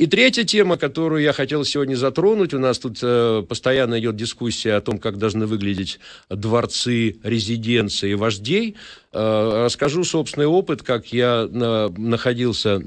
И третья тема, которую я хотел сегодня затронуть, у нас тут э, постоянно идет дискуссия о том, как должны выглядеть дворцы, резиденции вождей. Э, расскажу собственный опыт, как я на, э, находился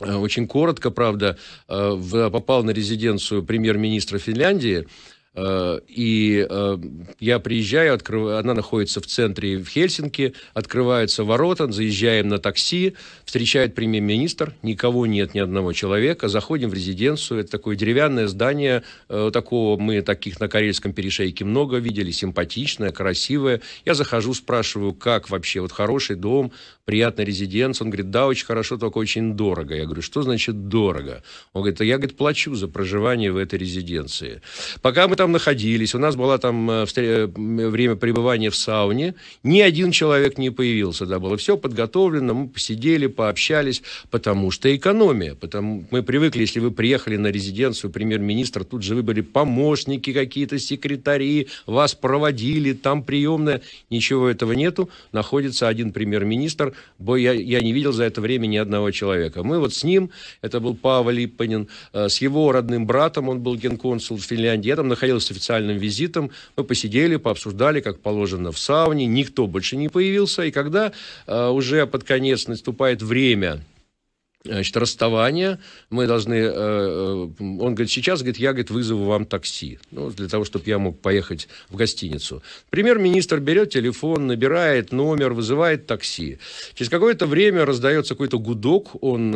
э, очень коротко, правда, э, попал на резиденцию премьер-министра Финляндии. Э, и э, я приезжаю, открываю, она находится в центре в Хельсинки, открываются ворота, заезжаем на такси, встречает премьер-министр, никого нет, ни одного человека, заходим в резиденцию, это такое деревянное здание, э, такого мы таких на Карельском перешейке много видели, симпатичное, красивое. Я захожу, спрашиваю, как вообще, вот хороший дом, Приятная резиденция, Он говорит, да, очень хорошо, только очень дорого. Я говорю, что значит дорого? Он говорит, я, говорит, плачу за проживание в этой резиденции. Пока мы там находились, у нас было там э, время пребывания в сауне, ни один человек не появился. Да, было все подготовлено, мы посидели, пообщались, потому что экономия. Потому мы привыкли, если вы приехали на резиденцию премьер-министра, тут же выбрали помощники какие-то, секретари, вас проводили, там приемная. Ничего этого нету. Находится один премьер-министр, бо я, я не видел за это время ни одного человека. Мы вот с ним, это был Павел Липпанин, э, с его родным братом, он был генконсул в Финляндии, я там находился с официальным визитом, мы посидели, пообсуждали, как положено, в сауне, никто больше не появился, и когда э, уже под конец наступает время значит, расставание, мы должны... Э, э он говорит, сейчас, говорит, я, говорит, вызову вам такси, ну, для того, чтобы я мог поехать в гостиницу. Премьер-министр берет телефон, набирает номер, вызывает такси. Через какое-то время раздается какой-то гудок, он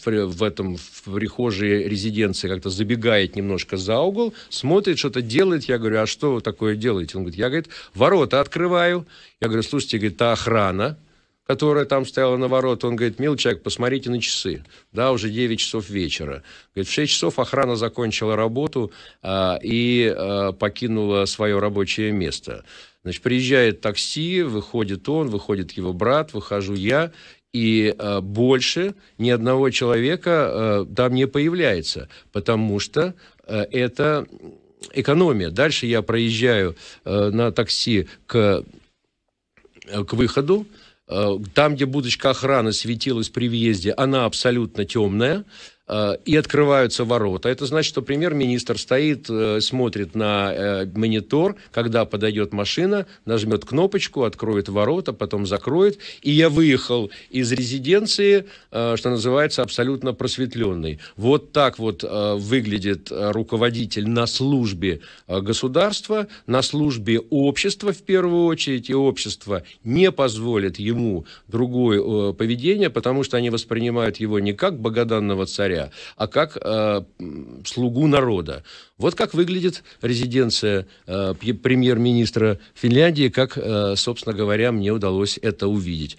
э, в этом, в прихожей резиденции как-то забегает немножко за угол, смотрит, что-то делает. Я говорю, а что вы такое делаете? Он говорит, я, говорит, ворота открываю. Я говорю, слушайте, говорит, та охрана, которая там стояла на ворот, он говорит, мил человек, посмотрите на часы. Да, уже 9 часов вечера. Говорит, в 6 часов охрана закончила работу а, и а, покинула свое рабочее место. Значит, приезжает такси, выходит он, выходит его брат, выхожу я, и э, больше ни одного человека э, там не появляется, потому что э, это экономия. Дальше я проезжаю э, на такси к, к выходу, Э, там, где будочка охраны светилась при въезде, она абсолютно темная. Э, и открываются ворота. Это значит, что премьер-министр стоит, э, смотрит на э, монитор, когда подойдет машина, нажмет кнопочку, откроет ворота, потом закроет. И я выехал из резиденции, что называется, абсолютно просветленный. Вот так вот выглядит руководитель на службе государства, на службе общества в первую очередь. И общество не позволит ему другое поведение, потому что они воспринимают его не как богоданного царя, царя, а как э, слугу народа. Вот как выглядит резиденция э, премьер-министра Финляндии, как, э, собственно говоря, мне удалось это увидеть.